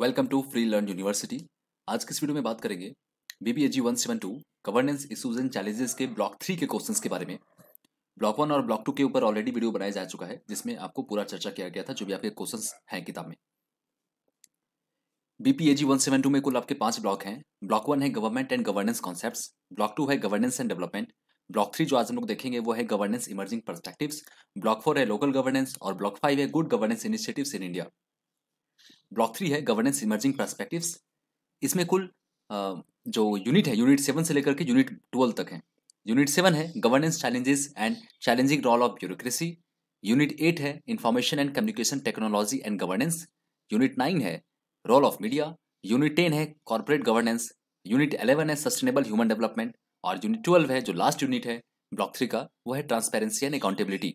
Welcome to free learn university आज के इस वीडियो में बात करेंगे BB G one seven two governance issues and challenges के ब्लॉक थ्री के क्वेश्चंस के बारे में ब्लॉक वन और ब्लॉक टू के ऊपर ऑलरेडी वीडियो बनाया जा चुका है जिसमें आपको पूरा चर्चा किया गया था जो भी आपके क्वेश्चन हैं किताब में BP G one seven two में कुल आपके पांच ब्लॉक हैं ब्लॉक वन है government and governance concept block two है governance and development block three जो आज हम लोग देखेंगे वो है governance emerging perspectives block four है लोकल गवर्नेंस और ब्लॉक फाइव है good governance initiatives in India block three है गवर्नेंस इमर्जिंग परस्पेक्टिव इसमें कुल जो यूनिट है यूनिट सेवन से लेकर के यूनिट ट्वेल्व तक है यूनिट सेवन है governance challenges and challenging role of bureaucracy unit eight है information and communication technology and governance unit nine है role of media unit ten है कॉरपोरेट गवर्नेंस यूनिट अलेवन है सस्टेनेबल ह्यूमन डेवलपमेंट और unit twelve है जो last unit है block three का वो है ट्रांसपेरेंसी एंड अकाउंटेबिलिटी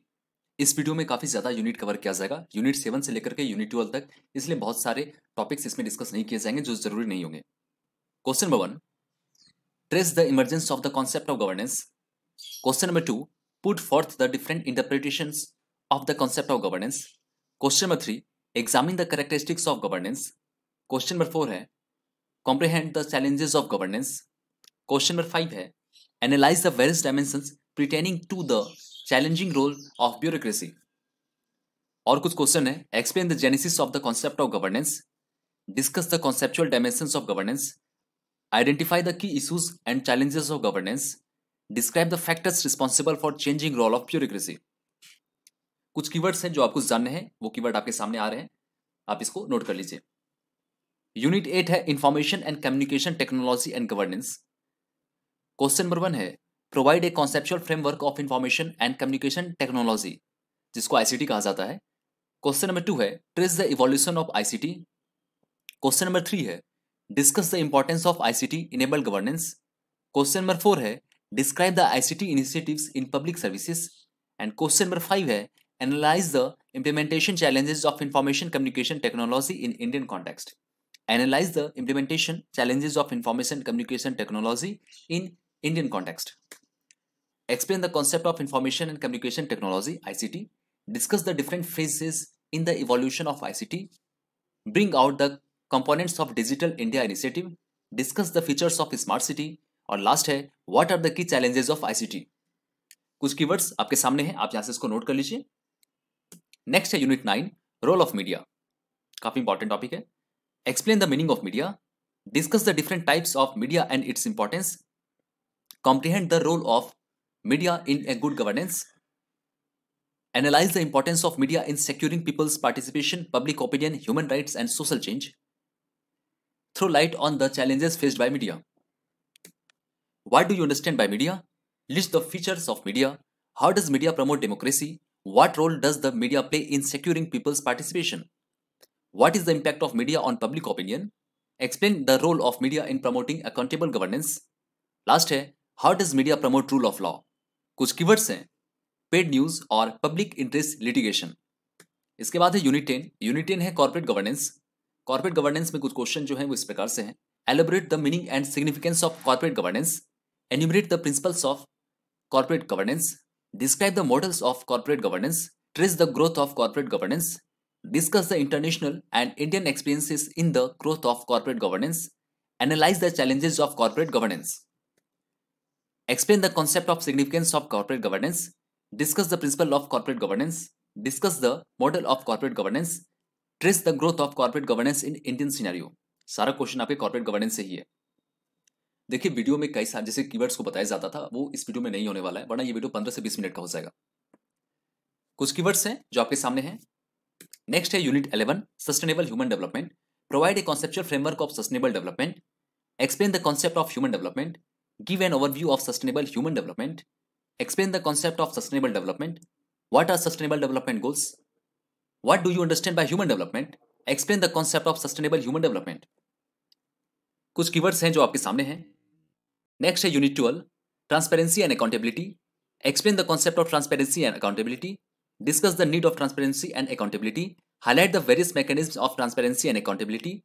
इस वीडियो में काफी ज्यादा यूनिट कवर किया जाएगा यूनिट सेवन से लेकर के यूनिट ट्वेल्व तक इसलिए बहुत सारे टॉपिक्स इसमें डिस्कस नहीं किए जाएंगे जो जरूरी नहीं होंगे question number one trace the emergence of the concept of governance question number two put forth the different interpretation of the concept of governance question number three examine the characteristics of governance question number four है comprehend the challenges of governance question number five है analyse the various dimension pertaining to the challenging role of bureaucracy और कुछ question है explain the genesis of the concept of governance discuss the conceptual dimension of governance identify the key issues and challenges of governance describe the factors responsible for changing role of bureaucracy कुछ keywords हैं जो आपको जानने हैं वो keyword आपके सामने आ रहे हैं आप इसको नोट कर लीजिए यूनिट एट है information and communication technology and governance question number one है provide a conceptual framework of information and communication technology जिसको आईसीटी कहा जाता है क्वेश्चन नंबर टू है trace the evolution of ICT question number three है discuss the importance of ICT enable governance question number four है describe the ICT initiatives in public services and question number five है analyse the implementation challenges of information communication technology in Indian context. Analyze the implementation challenges of information communication technology in Indian context. explain the concept of information and communication technology ICT, discuss the different phases in the evolution of ICT, bring out the components of Digital India Initiative, discuss the features of smart city और last है what are the key challenges of ICT कुछ keywords आपके सामने हैं आप यहां से इसको नोट कर लीजिए नेक्स्ट है unit nine role of media काफी इंपॉर्टेंट टॉपिक है explain the meaning of media discuss the different types of media and its importance comprehend the role of media in a good governance, analyze the importance of media in securing people's participation, public opinion, human rights, and social change, throw light on the challenges faced by media. What do you understand by media? List the features of media. How does media promote democracy? What role does the media play in securing people's participation? What is the impact of media on public opinion? Explain the role of media in promoting accountable governance. Last how does media promote rule of law? कुछ keywords हैं paid news और public interest litigation इसके बाद है unit यूनिटेन है corporate governance corporate governance में कुछ question जो है वो इस प्रकार से हैं elaborate the meaning and significance of corporate governance enumerate the principles of corporate governance describe the models of corporate governance trace the growth of corporate governance discuss the international and Indian experiences in the growth of corporate governance analyse the challenges of corporate governance Explain the concept of significance of corporate governance. Discuss the principle of corporate governance. Discuss the model of corporate governance. Trace the growth of corporate governance in Indian scenario. सारा question आपके corporate governance से ही है देखिए video में कई सारे जैसे कीवर्ड्स को बताया जाता था वो इस वीडियो में नहीं होने वाला है वरना ये वीडियो पंद्रह से बीस मिनट का हो जाएगा कुछ कीवर्ड्स हैं जो आपके सामने हैं नेक्स्ट है unit eleven sustainable human development provide a conceptual framework of sustainable development explain the concept of human development give an overview of sustainable human development, explain the concept of sustainable development, what are sustainable development goals, what do you understand by human development, explain the concept of sustainable human development. कुछ keywords हैं जो आपके सामने हैं next है unit twelve transparency and accountability explain the concept of transparency and accountability discuss the need of transparency and accountability highlight the various mechanism of transparency and accountability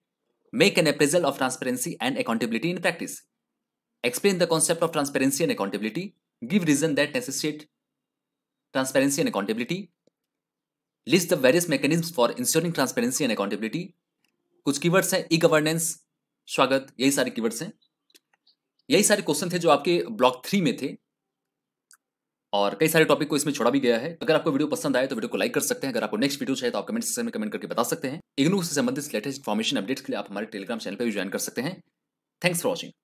make an appraisal of transparency and accountability in practice Explain the concept of transparency and accountability. Give reason that necessitate transparency and accountability. List the various mechanisms for ensuring transparency and accountability. कुछ keywords हैं e governance स्वागत यही सारे keywords हैं यही सारे question थे जो आपके ब्लॉक थ्री में थे और कई सारे टॉपिक को इसमें छोड़ा भी गया है अगर आपको वीडियो पसंद आए तो वीडियो को लाइक कर सकते हैं अगर आपको नेक्स्ट वीडियो चाहिए तो आप कमेंट सेक्शन में कमेंट करके बता सकते हैं इग्नू से संबंधित लेटेस्ट इन्फॉर्मेशन अपडेट्स के लिए आप हमारे टेलीग्राम चैनल पर भी ज्वाइन कर सकते हैं थैंक्स फॉर वॉचिंग